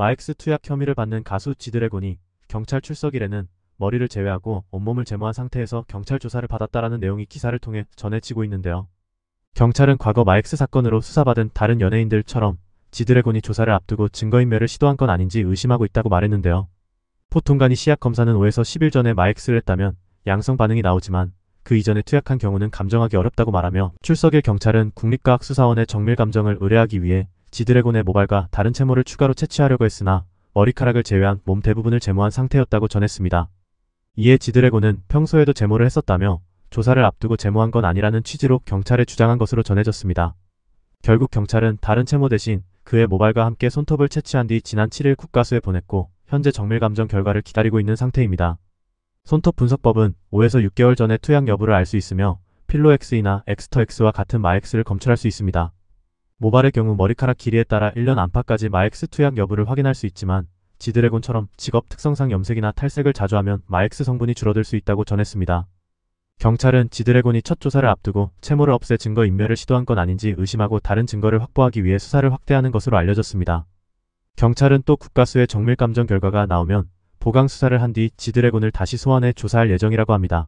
마엑스 투약 혐의를 받는 가수 지드래곤이 경찰 출석일에는 머리를 제외하고 온몸을 제모한 상태에서 경찰 조사를 받았다라는 내용이 기사를 통해 전해지고 있는데요. 경찰은 과거 마엑스 사건으로 수사받은 다른 연예인들처럼 지드래곤이 조사를 앞두고 증거인멸을 시도한 건 아닌지 의심하고 있다고 말했는데요. 포통간이 시약 검사는 5에서 10일 전에 마엑스를 했다면 양성 반응이 나오지만 그 이전에 투약한 경우는 감정하기 어렵다고 말하며 출석일 경찰은 국립과학수사원의 정밀 감정을 의뢰하기 위해 지드래곤의 모발과 다른 채모를 추가로 채취하려고 했으나 머리카락을 제외한 몸 대부분을 제모한 상태였다고 전했습니다. 이에 지드래곤은 평소에도 제모를 했었다며 조사를 앞두고 제모한 건 아니라는 취지로 경찰에 주장한 것으로 전해졌습니다. 결국 경찰은 다른 채모 대신 그의 모발과 함께 손톱을 채취한 뒤 지난 7일 국가수에 보냈고 현재 정밀감정 결과를 기다리고 있는 상태입니다. 손톱 분석법은 5에서 6개월 전에 투약 여부를 알 수 있으며 필로엑스이나 엑스터엑스와 같은 마엑스를 검출할 수 있습니다. 모발의 경우 머리카락 길이에 따라 1년 안팎까지 마엑스 투약 여부를 확인할 수 있지만 지드래곤처럼 직업 특성상 염색이나 탈색을 자주 하면 마엑스 성분이 줄어들 수 있다고 전했습니다. 경찰은 지드래곤이 첫 조사를 앞두고 채무를 없애 증거 인멸을 시도한 건 아닌지 의심하고 다른 증거를 확보하기 위해 수사를 확대하는 것으로 알려졌습니다. 경찰은 또 국가수의 정밀 감정 결과가 나오면 보강 수사를 한 뒤 지드래곤을 다시 소환해 조사할 예정이라고 합니다.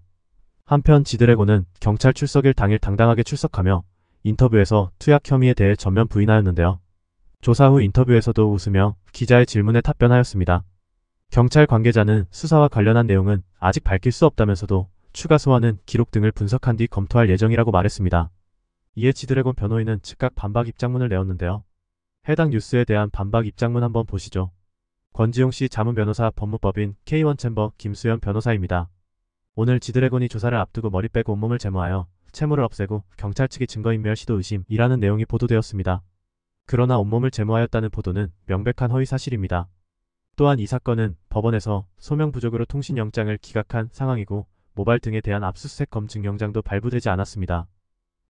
한편 지드래곤은 경찰 출석일 당일 당당하게 출석하며 인터뷰에서 투약 혐의에 대해 전면 부인하였는데요. 조사 후 인터뷰에서도 웃으며 기자의 질문에 답변하였습니다. 경찰 관계자는 수사와 관련한 내용은 아직 밝힐 수 없다면서도 추가 소환은 기록 등을 분석한 뒤 검토할 예정이라고 말했습니다. 이에 지드래곤 변호인은 즉각 반박 입장문을 내었는데요. 해당 뉴스에 대한 반박 입장문 한번 보시죠. 권지용 씨 자문 변호사 법무법인 K1 챔버 김수현 변호사입니다. 오늘 지드래곤이 조사를 앞두고 머리 빼고 온몸을 제모하여 채무를 없애고 경찰 측이 증거인멸 시도 의심이라는 내용이 보도되었습니다. 그러나 온몸을 제모하였다는 보도는 명백한 허위 사실입니다. 또한 이 사건은 법원에서 소명 부족으로 통신영장을 기각한 상황이고 모발 등에 대한 압수수색 검증 영장도 발부되지 않았습니다.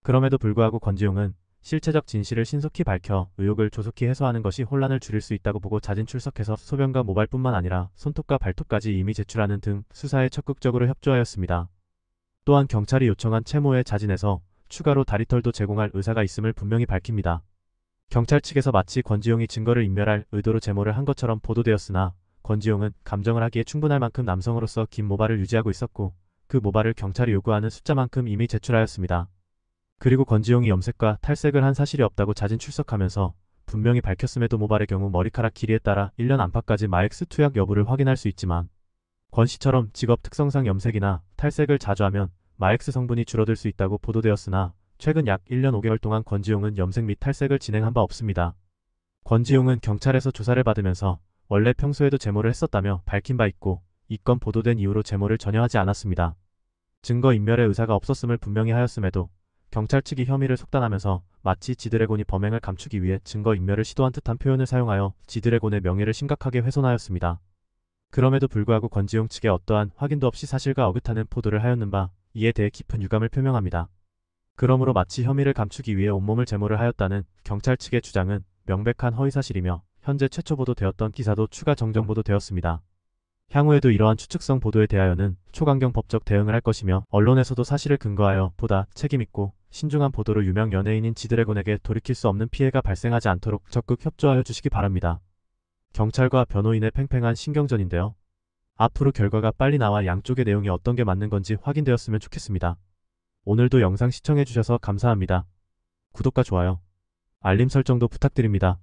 그럼에도 불구하고 권지용은 실체적 진실을 신속히 밝혀 의혹을 조속히 해소하는 것이 혼란을 줄일 수 있다고 보고 자진 출석해서 소변과 모발뿐만 아니라 손톱과 발톱까지 이미 제출하는 등 수사에 적극적으로 협조하였습니다. 또한 경찰이 요청한 채모의 자진에서 추가로 다리털도 제공할 의사가 있음을 분명히 밝힙니다. 경찰 측에서 마치 권지용이 증거를 인멸할 의도로 제모를 한 것처럼 보도되었으나 권지용은 감정을 하기에 충분할 만큼 남성으로서 긴 모발을 유지하고 있었고 그 모발을 경찰이 요구하는 숫자만큼 이미 제출하였습니다. 그리고 권지용이 염색과 탈색을 한 사실이 없다고 자진 출석하면서 분명히 밝혔음에도 모발의 경우 머리카락 길이에 따라 1년 안팎까지 마엑스 투약 여부를 확인할 수 있지만 권 씨처럼 직업 특성상 염색이나 탈색을 자주 하면 마엑스 성분이 줄어들 수 있다고 보도되었으나 최근 약 1년 5개월 동안 권지용은 염색 및 탈색을 진행한 바 없습니다. 권지용은 경찰에서 조사를 받으면서 원래 평소에도 제모를 했었다며 밝힌 바 있고 이 건 보도된 이후로 제모를 전혀 하지 않았습니다. 증거인멸의 의사가 없었음을 분명히 하였음에도 경찰 측이 혐의를 속단하면서 마치 지드래곤이 범행을 감추기 위해 증거인멸을 시도한 듯한 표현을 사용하여 지드래곤의 명예를 심각하게 훼손하였습니다. 그럼에도 불구하고 권지용 측에 어떠한 확인도 없이 사실과 어긋하는 포도를 하였는 바 이에 대해 깊은 유감을 표명합니다. 그러므로 마치 혐의를 감추기 위해 온몸을 제모를 하였다는 경찰 측의 주장은 명백한 허위사실이며 현재 최초 보도되었던 기사도 추가 정정 보도되었습니다. 향후에도 이러한 추측성 보도에 대하여는 초강경 법적 대응을 할 것이며 언론에서도 사실을 근거하여 보다 책임있고 신중한 보도로 유명 연예인인 지드래곤에게 돌이킬 수 없는 피해가 발생하지 않도록 적극 협조하여 주시기 바랍니다. 경찰과 변호인의 팽팽한 신경전인데요. 앞으로 결과가 빨리 나와 양쪽의 내용이 어떤 게 맞는 건지 확인되었으면 좋겠습니다. 오늘도 영상 시청해주셔서 감사합니다. 구독과 좋아요, 알림 설정도 부탁드립니다.